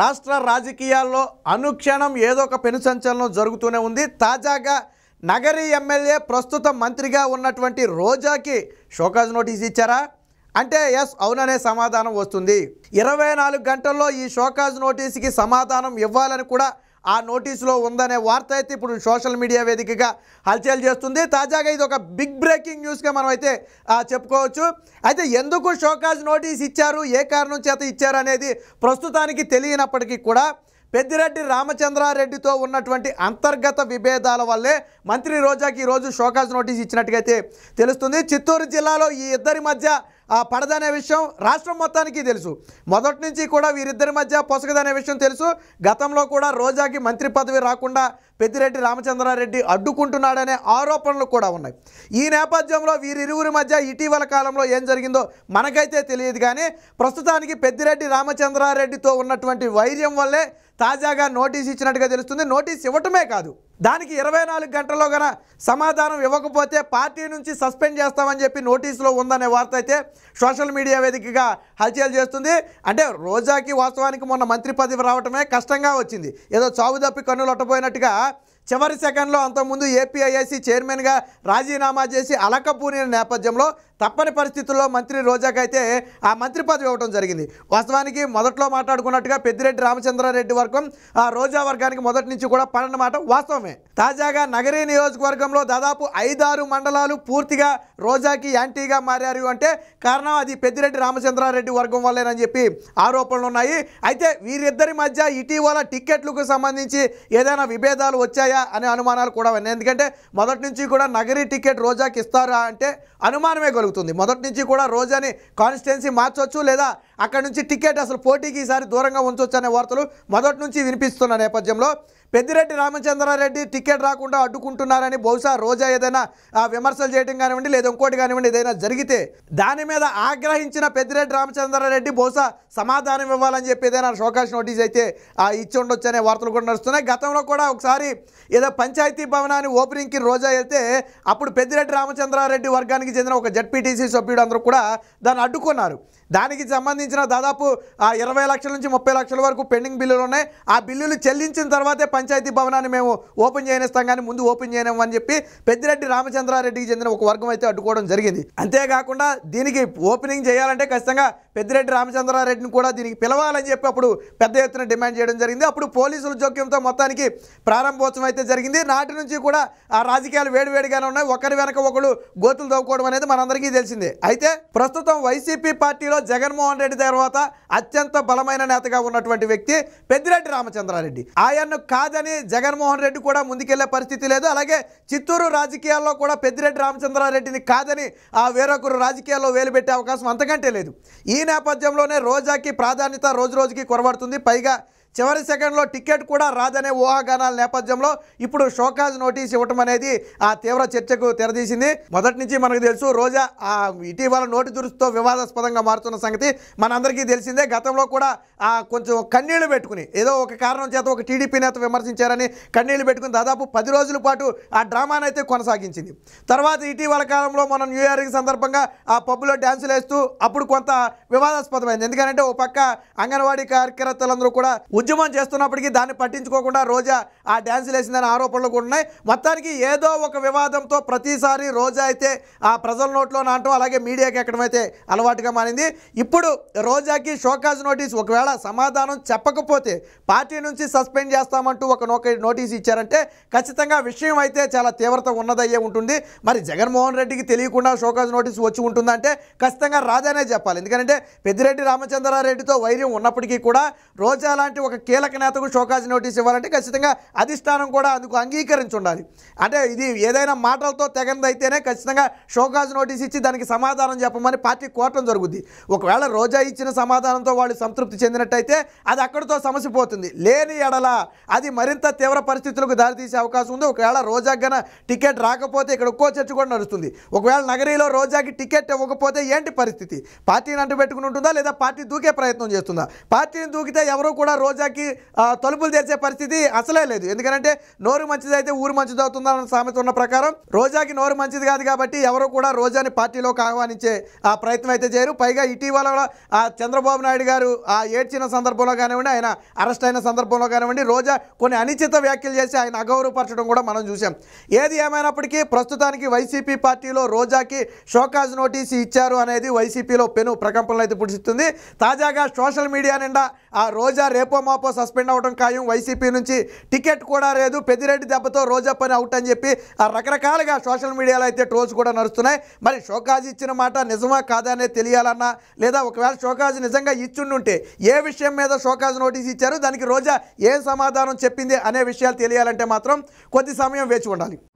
రాష్ట్ర రాజకీయాల్లో అనుక్షణం ఏదో ఒక పెను సంచలనం జరుగుతూనే ఉంది తాజాగా నగరి ఎమ్మెల్యే ప్రస్తుత మంత్రిగా ఉన్నటువంటి రోజాకి షోకాజ్ నోటీస్ ఇచ్చారా అంటే ఎస్ అవుననే సమాధానం వస్తుంది ఇరవై నాలుగు గంటల్లో ఈ షోకాజ్ నోటీస్కి సమాధానం ఇవ్వాలని కూడా ఆ నోటీసులో ఉందనే వార్త అయితే ఇప్పుడు సోషల్ మీడియా వేదికగా హల్చల్ చేస్తుంది తాజాగా ఇది ఒక బిగ్ బ్రేకింగ్ న్యూస్గా మనం అయితే చెప్పుకోవచ్చు అయితే ఎందుకు షోకాజ్ నోటీస్ ఇచ్చారు ఏ కారణం చేత ఇచ్చారు అనేది ప్రస్తుతానికి తెలియనప్పటికీ కూడా పెద్దిరెడ్డి రామచంద్రారెడ్డితో ఉన్నటువంటి అంతర్గత విభేదాల వల్లే మంత్రి రోజాకి ఈరోజు షోకాజ్ నోటీస్ అయితే తెలుస్తుంది చిత్తూరు జిల్లాలో ఈ ఇద్దరి మధ్య ఆ పడదనే విషయం రాష్ట్రం మొత్తానికి తెలుసు మొదటి నుంచి కూడా వీరిద్దరి మధ్య పొసగదనే విషయం తెలుసు గతంలో కూడా రోజాకి మంత్రి పదవి రాకుండా పెద్దిరెడ్డి రామచంద్రారెడ్డి అడ్డుకుంటున్నాడనే ఆరోపణలు కూడా ఉన్నాయి ఈ నేపథ్యంలో వీరిరువురి మధ్య ఇటీవల కాలంలో ఏం జరిగిందో మనకైతే తెలియదు కానీ ప్రస్తుతానికి పెద్దిరెడ్డి రామచంద్రారెడ్డితో ఉన్నటువంటి వైర్యం వల్లే తాజాగా నోటీస్ ఇచ్చినట్టుగా తెలుస్తుంది నోటీస్ ఇవ్వటమే కాదు దానికి ఇరవై నాలుగు గంటల్లో గన సమాధానం ఇవ్వకపోతే పార్టీ నుంచి సస్పెండ్ చేస్తామని చెప్పి నోటీసులో ఉందనే వార్త అయితే సోషల్ మీడియా వేదికగా హల్చల్ చేస్తుంది అంటే రోజాకి వాస్తవానికి మొన్న మంత్రి పదవి రావటమే కష్టంగా వచ్చింది ఏదో చావు తప్పి కన్నులొట్టబోయినట్టుగా చివరి సెకండ్లో అంతకుముందు ఏపీఐఐసి చైర్మన్గా రాజీనామా చేసి అలకపూనిన నేపథ్యంలో తప్పని పరిస్థితుల్లో మంత్రి రోజాకైతే ఆ మంత్రి పదవి ఇవ్వడం జరిగింది వాస్తవానికి మొదట్లో మాట్లాడుకున్నట్టుగా పెద్దిరెడ్డి రామచంద్రారెడ్డి వర్గం ఆ రోజా వర్గానికి మొదటి నుంచి కూడా మాట వాస్తవమే తాజాగా నగరీ నియోజకవర్గంలో దాదాపు ఐదారు మండలాలు పూర్తిగా రోజాకి యాంటీగా మారారు అంటే కారణం అది పెద్దిరెడ్డి రామచంద్రారెడ్డి వర్గం వల్లేనని చెప్పి ఆరోపణలు ఉన్నాయి అయితే వీరిద్దరి మధ్య ఇటీవల టిక్కెట్లకు సంబంధించి ఏదైనా విభేదాలు వచ్చాయి వస్తాయా అనే అనుమానాలు కూడా ఉన్నాయి ఎందుకంటే మొదటి నుంచి కూడా నగరీ టికెట్ రోజాకి ఇస్తారా అంటే అనుమానమే కలుగుతుంది మొదటి నుంచి కూడా రోజాని కాన్స్టిట్యున్సీ మార్చవచ్చు లేదా అక్కడ నుంచి టికెట్ అసలు పోటీకి ఈసారి దూరంగా ఉంచవచ్చు అనే వార్తలు మొదటి నుంచి వినిపిస్తున్న నేపథ్యంలో పెద్దిరెడ్డి రామచంద్రారెడ్డి టికెట్ రాకుండా అడ్డుకుంటున్నారని బహుశా రోజా ఏదైనా విమర్శలు చేయడం కానివ్వండి లేదా ఇంకోటి కానివ్వండి ఏదైనా జరిగితే దాని మీద ఆగ్రహించిన పెద్దిరెడ్డి రామచంద్రారెడ్డి బహుశా సమాధానం ఇవ్వాలని చెప్పి ఏదైనా షోకాష్ నోటీస్ అయితే ఇచ్చి ఉండొచ్చు అనే వార్తలు కూడా నడుస్తున్నాయి గతంలో కూడా ఒకసారి ఏదో పంచాయతీ భవనాన్ని ఓపెనింగ్కి రోజా వెళ్తే అప్పుడు పెద్దిరెడ్డి రామచంద్రారెడ్డి వర్గానికి చెందిన ఒక జడ్పీటీసీ సభ్యుడు అందరూ కూడా దాన్ని అడ్డుకున్నారు దానికి సంబంధించిన దాదాపు ఇరవై లక్షల నుంచి ముప్పై లక్షల వరకు పెండింగ్ బిల్లులు ఉన్నాయి ఆ బిల్లులు చెల్లించిన తర్వాతే పంచాయతీ భవనాన్ని మేము ఓపెన్ చేయనిస్తాం కానీ ముందు ఓపెన్ చేయనివ్వని చెప్పి పెద్దిరెడ్డి రామచంద్రారెడ్డికి చెందిన ఒక వర్గం అయితే అడ్డుకోవడం జరిగింది అంతేకాకుండా దీనికి ఓపెనింగ్ చేయాలంటే ఖచ్చితంగా పెద్దిరెడ్డి రామచంద్రారెడ్డిని కూడా దీనికి పిలవాలని చెప్పి అప్పుడు పెద్ద ఎత్తున డిమాండ్ చేయడం జరిగింది అప్పుడు పోలీసుల జోక్యంతో మొత్తానికి ప్రారంభోత్సవం అయితే జరిగింది నాటి నుంచి కూడా ఆ రాజకీయాలు వేడివేడిగానే ఉన్నాయి ఒకరి వెనక ఒకడు గోతులు తవ్వుకోవడం అనేది మనందరికీ తెలిసిందే అయితే ప్రస్తుతం వైసీపీ పార్టీలో జగన్మోహన్ రెడ్డి తర్వాత అత్యంత బలమైన నేతగా ఉన్నటువంటి వ్యక్తి పెద్దిరెడ్డి రామచంద్రారెడ్డి ఆయన్ను కాదు కాదని జగన్మోహన్ రెడ్డి కూడా ముందుకెళ్లే పరిస్థితి లేదు అలాగే చిత్తూరు రాజకీయాల్లో కూడా పెద్దిరెడ్డి రామచంద్రారెడ్డిని కాదని ఆ వేరొకరు రాజకీయాల్లో వేలుపెట్టే అవకాశం అంతకంటే లేదు ఈ నేపథ్యంలోనే రోజాకి ప్రాధాన్యత రోజు రోజుకి కొరబడుతుంది పైగా చివరి సెకండ్లో టికెట్ కూడా రాదనే ఊహాగానాల నేపథ్యంలో ఇప్పుడు షోకాజ్ నోటీస్ ఇవ్వటం అనేది ఆ తీవ్ర చర్చకు తెరదీసింది మొదటి నుంచి మనకు తెలుసు రోజా ఆ ఇటీవల నోటి దురుస్తో వివాదాస్పదంగా మారుతున్న సంగతి మనందరికీ తెలిసిందే గతంలో కూడా ఆ కొంచెం కన్నీళ్లు పెట్టుకుని ఏదో ఒక కారణం చేత ఒక టీడీపీ నేత విమర్శించారని కన్నీళ్లు పెట్టుకుని దాదాపు పది రోజుల పాటు ఆ డ్రామాను అయితే కొనసాగించింది తర్వాత ఇటీవల కాలంలో మనం న్యూ ఇయర్ సందర్భంగా ఆ పబ్బులో డ్యాన్సులు వేస్తూ అప్పుడు కొంత వివాదాస్పదమైంది ఎందుకంటే ఒక పక్క అంగన్వాడీ కార్యకర్తలందరూ కూడా ఉద్యమం చేస్తున్నప్పటికీ దాన్ని పట్టించుకోకుండా రోజా ఆ డ్యాన్సులు వేసిందని ఆరోపణలు కూడా ఉన్నాయి మొత్తానికి ఏదో ఒక వివాదంతో ప్రతిసారి రోజా అయితే ఆ ప్రజల నోట్లో నాటం అలాగే మీడియాకి ఎక్కడం అయితే అలవాటుగా మారింది ఇప్పుడు రోజాకి షోకాజ్ నోటీస్ ఒకవేళ సమాధానం చెప్పకపోతే పార్టీ నుంచి సస్పెండ్ చేస్తామంటూ ఒక నోక నోటీస్ ఇచ్చారంటే ఖచ్చితంగా విషయం అయితే చాలా తీవ్రత ఉన్నదయ్యే ఉంటుంది మరి జగన్మోహన్ రెడ్డికి తెలియకుండా షోకాజ్ నోటీస్ వచ్చి ఉంటుందంటే ఖచ్చితంగా రాజానే చెప్పాలి ఎందుకంటే పెద్దిరెడ్డి రామచంద్రారెడ్డితో వైర్యం ఉన్నప్పటికీ కూడా రోజా లాంటి ఒక ఒక కీలక నేతకు షోకాజ్ నోటీస్ ఇవ్వాలంటే ఖచ్చితంగా అధిష్టానం కూడా అందుకు అంగీకరించి ఉండాలి అంటే ఇది ఏదైనా మాటలతో తెగనదైతేనే ఖచ్చితంగా షోకాజ్ నోటీస్ ఇచ్చి దానికి సమాధానం చెప్పమని పార్టీ కోరటం జరుగుద్ది ఒకవేళ రోజా ఇచ్చిన సమాధానంతో వాళ్ళు సంతృప్తి చెందినట్టయితే అది అక్కడితో సమస్య పోతుంది లేని ఎడల అది మరింత తీవ్ర పరిస్థితులకు దారితీసే అవకాశం ఉంది ఒకవేళ రోజా గన టికెట్ రాకపోతే ఇక్కడ ఒక్కో చర్చ కూడా నడుస్తుంది ఒకవేళ నగరీలో రోజాకి టికెట్ ఇవ్వకపోతే ఏంటి పరిస్థితి పార్టీని అంటు పెట్టుకుని ఉంటుందా లేదా పార్టీ దూకే ప్రయత్నం చేస్తుందా పార్టీని దూకితే ఎవరు కూడా రోజా చర్చకి తలుపులు తెరిచే పరిస్థితి అసలే లేదు ఎందుకంటే నోరు మంచిది అయితే ఊరు మంచిది అవుతుందన్న సామెత ఉన్న ప్రకారం రోజాకి నోరు మంచిది కాదు కాబట్టి ఎవరు కూడా రోజాని పార్టీలోకి ఆహ్వానించే ఆ ప్రయత్నం అయితే చేయరు పైగా ఇటీవల ఆ చంద్రబాబు నాయుడు గారు ఆ ఏడ్చిన సందర్భంలో కానివ్వండి ఆయన అరెస్ట్ అయిన సందర్భంలో కానివ్వండి రోజా కొన్ని అనిశ్చిత వ్యాఖ్యలు చేసి ఆయన అగౌరవపరచడం కూడా మనం చూసాం ఏది ఏమైనప్పటికీ ప్రస్తుతానికి వైసీపీ పార్టీలో రోజాకి షోకాజ్ నోటీసు ఇచ్చారు అనేది వైసీపీలో పెను ప్రకంపనలు అయితే పుడిస్తుంది తాజాగా సోషల్ మీడియా నిండా ఆ రోజా రేపో మాపో సస్పెండ్ అవడం ఖాయం వైసీపీ నుంచి టికెట్ కూడా లేదు పెద్దిరెడ్డి దెబ్బతో రోజా పని అవుట్ అని చెప్పి రకరకాలుగా సోషల్ మీడియాలో అయితే ట్రోల్స్ కూడా నడుస్తున్నాయి మరి షోకాజ్ ఇచ్చిన మాట నిజమా కాదా అనేది తెలియాలన్నా లేదా ఒకవేళ షోకాజ్ నిజంగా ఇచ్చిండుంటే ఏ విషయం మీద షోకాజ్ నోటీస్ ఇచ్చారు దానికి రోజా ఏం సమాధానం చెప్పింది అనే విషయాలు తెలియాలంటే మాత్రం కొద్ది సమయం వేచి ఉండాలి